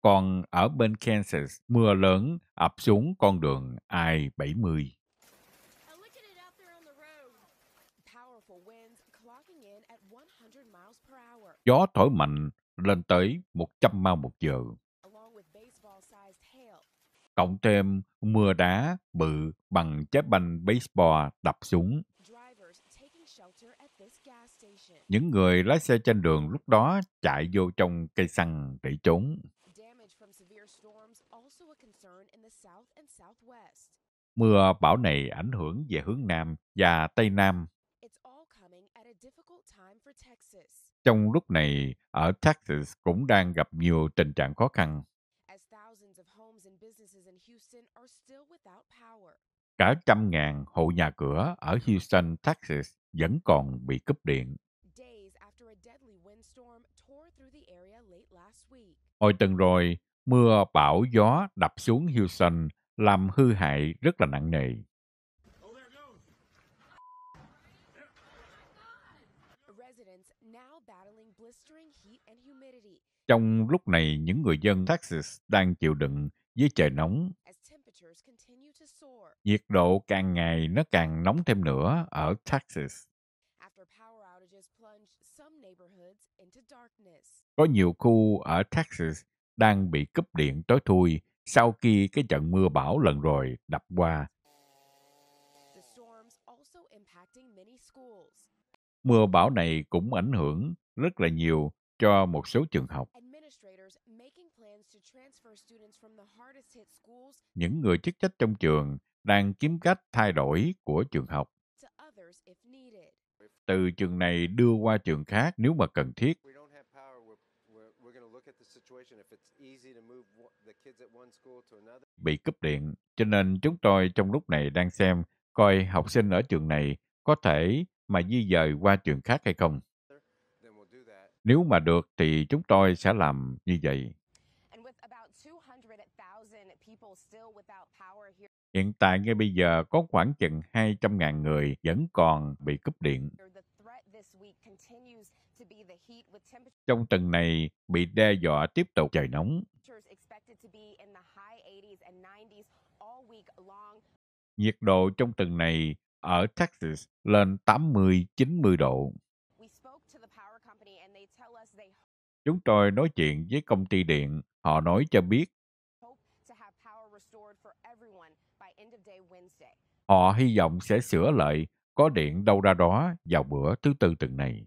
Còn ở bên Kansas, mưa lớn ập xuống con đường I-70. Gió thổi mạnh lên tới 100 mao một giờ. Cộng thêm mưa đá bự bằng trái banh baseball đập xuống. Những người lái xe trên đường lúc đó chạy vô trong cây xăng để trốn. Mưa bão này ảnh hưởng về hướng Nam và Tây Nam. Trong lúc này, ở Texas cũng đang gặp nhiều tình trạng khó khăn. Cả trăm ngàn hộ nhà cửa ở Houston, Texas vẫn còn bị cúp điện. Hồi tuần rồi, mưa bão gió đập xuống Houston làm hư hại rất là nặng nề. Trong lúc này, những người dân Texas đang chịu đựng với trời nóng. Nhiệt độ càng ngày nó càng nóng thêm nữa ở Texas. Có nhiều khu ở Texas đang bị cúp điện tối thui sau khi cái trận mưa bão lần rồi đập qua. Mưa bão này cũng ảnh hưởng rất là nhiều cho một số trường học. Những người chức trách trong trường đang kiếm cách thay đổi của trường học từ trường này đưa qua trường khác nếu mà cần thiết. Bị cúp điện, cho nên chúng tôi trong lúc này đang xem coi học sinh ở trường này có thể mà di dời qua trường khác hay không. Nếu mà được thì chúng tôi sẽ làm như vậy. Hiện tại ngay bây giờ có khoảng chừng 200.000 người vẫn còn bị cúp điện. Trong tuần này bị đe dọa tiếp tục trời nóng. Nhiệt độ trong tuần này ở Texas lên 80-90 độ. Chúng tôi nói chuyện với công ty điện, họ nói cho biết họ hy vọng sẽ sửa lại có điện đâu ra đó vào bữa thứ tư tuần này.